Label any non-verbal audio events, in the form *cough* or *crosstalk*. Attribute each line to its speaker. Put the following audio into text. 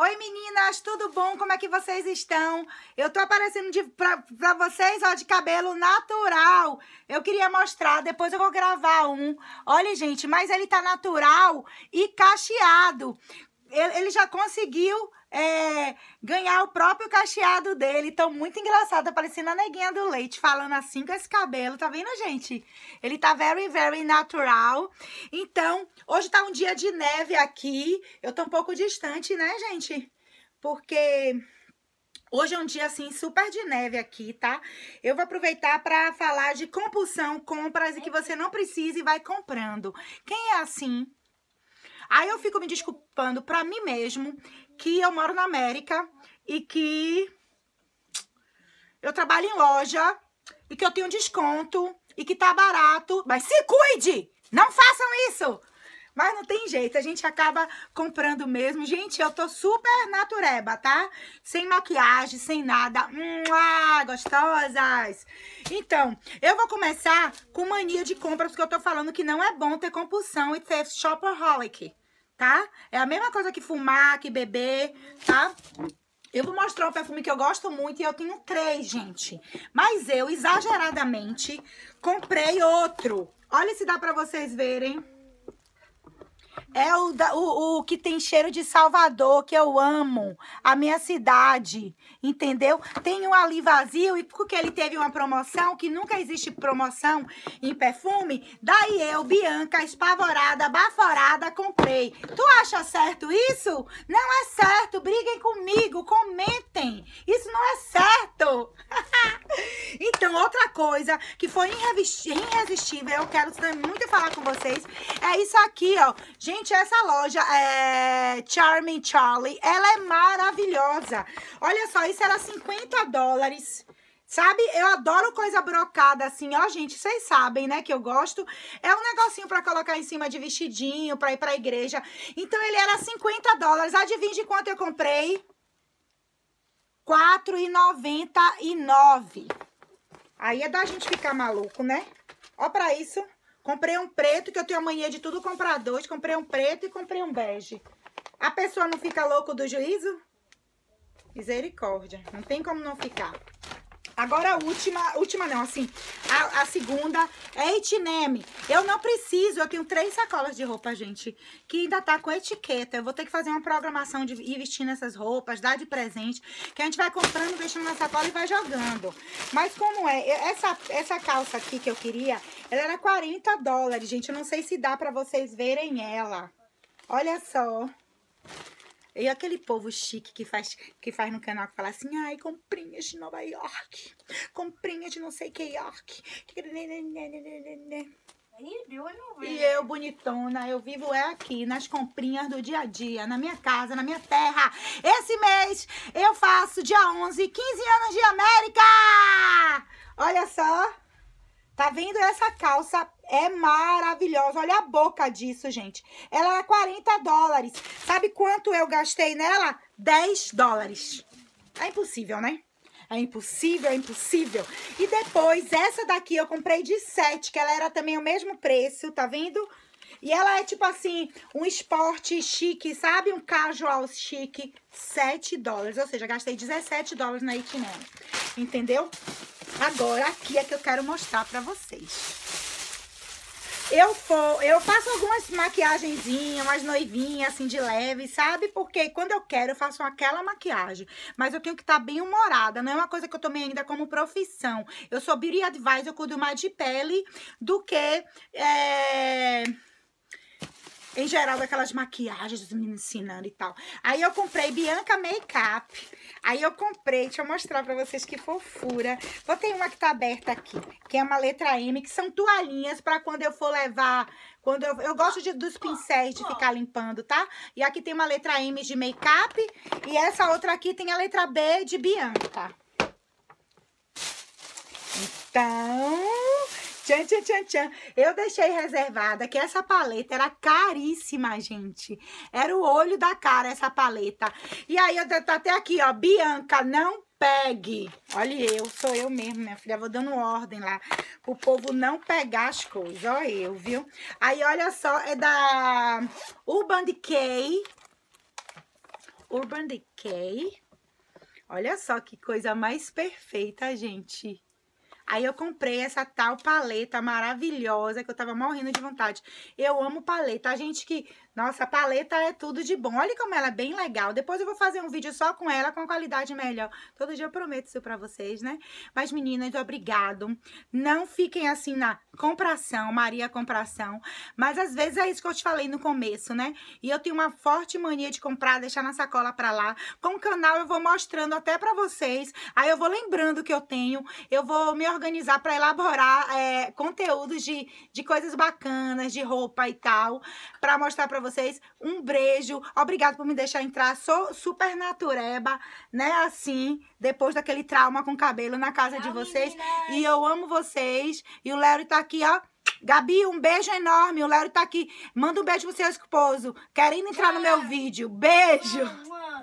Speaker 1: Oi meninas, tudo bom? Como é que vocês estão? Eu tô aparecendo de, pra, pra vocês, ó, de cabelo natural. Eu queria mostrar, depois eu vou gravar um. Olha, gente, mas ele tá natural e cacheado. Ele, ele já conseguiu é, ganhar o próprio cacheado dele. Então, muito engraçado. parecendo a neguinha do leite falando assim com esse cabelo. Tá vendo, gente? Ele tá very, very natural. Então, hoje tá um dia de neve aqui. Eu tô um pouco distante, né, gente? Porque Hoje é um dia, assim, super de neve aqui, tá? Eu vou aproveitar para falar de compulsão, compras e que você não precisa e vai comprando. Quem é assim Aí eu fico me desculpando para mim mesmo que eu moro na América e que eu trabalho em loja e que eu tenho desconto e que tá barato. Mas se cuide! Não façam isso! Mas não tem jeito, a gente acaba comprando mesmo. Gente, eu tô super natureba, tá? Sem maquiagem, sem nada. Hum, ah, gostosas! Então, eu vou começar com mania de compras, porque eu tô falando que não é bom ter compulsão e ter shopaholic, tá? É a mesma coisa que fumar, que beber, tá? Eu vou mostrar um perfume que eu gosto muito e eu tenho três, gente. Mas eu, exageradamente, comprei outro. Olha se dá pra vocês verem. É o, o, o que tem cheiro de Salvador, que eu amo. A minha cidade, entendeu? Tem um ali vazio, e porque ele teve uma promoção, que nunca existe promoção em perfume, daí eu, Bianca, espavorada, baforada, comprei. Tu acha certo isso? Não é certo. Briguem comigo, comentem. Isso não é certo. *laughs* então, outra coisa que foi irresistível, eu quero muito falar com vocês, é isso aqui, ó. Gente, Gente, essa loja é Charming Charlie, ela é maravilhosa. Olha só, isso era 50 dólares. Sabe, eu adoro coisa brocada assim, ó, gente, vocês sabem, né, que eu gosto. É um negocinho para colocar em cima de vestidinho, para ir pra igreja. Então ele era 50 dólares. Adivinha de quanto eu comprei? 4,99. Aí é da gente ficar maluco, né? Ó pra isso. Comprei um preto, que eu tenho a mania de tudo comprar dois. Comprei um preto e comprei um bege. A pessoa não fica louco do juízo? Misericórdia. Não tem como não ficar. Agora a última, última não, assim, a, a segunda é H&M. Eu não preciso, eu tenho três sacolas de roupa, gente, que ainda tá com etiqueta. Eu vou ter que fazer uma programação de ir vestindo essas roupas, dar de presente, que a gente vai comprando, deixando na sacola e vai jogando. Mas como é, essa, essa calça aqui que eu queria, ela era 40 dólares, gente. Eu não sei se dá pra vocês verem ela. Olha só. E aquele povo chique que faz, que faz no canal que fala assim, ai, comprinhas de Nova York, comprinhas de não sei que York. E eu, bonitona, eu vivo é aqui, nas comprinhas do dia a dia, na minha casa, na minha terra. Esse mês eu faço, dia 11, 15 anos de América! Olha só, tá vendo essa calça é maravilhosa. Olha a boca disso, gente. Ela é era 40 dólares. Sabe quanto eu gastei nela? 10 dólares. É impossível, né? É impossível, é impossível. E depois, essa daqui eu comprei de 7, que ela era também o mesmo preço, tá vendo? E ela é tipo assim, um esporte chique, sabe? Um casual chique, 7 dólares. Ou seja, gastei 17 dólares na itinerário. Entendeu? Agora, aqui é que eu quero mostrar pra vocês. Eu, for, eu faço algumas maquiagenzinhas, umas noivinhas, assim, de leve, sabe? Porque quando eu quero, eu faço aquela maquiagem. Mas eu tenho que estar tá bem humorada. Não é uma coisa que eu tomei ainda como profissão. Eu sou beauty advisor, eu cuido mais de pele do que... É em geral daquelas maquiagens me ensinando e tal. Aí eu comprei Bianca Makeup. Aí eu comprei, deixa eu mostrar pra vocês que fofura. Vou ter uma que tá aberta aqui, que é uma letra M, que são toalhinhas pra quando eu for levar... Quando eu, eu gosto de, dos pincéis de ficar limpando, tá? E aqui tem uma letra M de make-up. E essa outra aqui tem a letra B de Bianca. Então... Tchan, tchan, tchan, tchan. Eu deixei reservada que essa paleta era caríssima, gente. Era o olho da cara essa paleta. E aí, eu tá até aqui, ó. Bianca, não pegue. Olha eu, sou eu mesmo, minha filha. Vou dando ordem lá pro povo não pegar as coisas. ó, eu, viu? Aí, olha só, é da Urban Decay. Urban Decay. Olha só que coisa mais perfeita, gente. Aí eu comprei essa tal paleta maravilhosa que eu tava morrendo de vontade. Eu amo paleta. A gente que nossa, a paleta é tudo de bom. Olha como ela é bem legal. Depois eu vou fazer um vídeo só com ela, com a qualidade melhor. Todo dia eu prometo isso pra vocês, né? Mas, meninas, obrigado. Não fiquem assim na compração, Maria compração. Mas, às vezes, é isso que eu te falei no começo, né? E eu tenho uma forte mania de comprar, deixar na sacola pra lá. Com o canal eu vou mostrando até pra vocês. Aí eu vou lembrando que eu tenho. Eu vou me organizar pra elaborar é, conteúdos de, de coisas bacanas, de roupa e tal. Pra mostrar pra vocês vocês. Um beijo. Obrigado por me deixar entrar. Sou super natureba, né? Assim, depois daquele trauma com cabelo na casa Tchau, de vocês. Meninas. E eu amo vocês. E o Léo tá aqui, ó. Gabi, um beijo enorme. O Léo tá aqui. Manda um beijo pro seu esposo. Querendo entrar Tchau. no meu vídeo. Beijo. Tchau.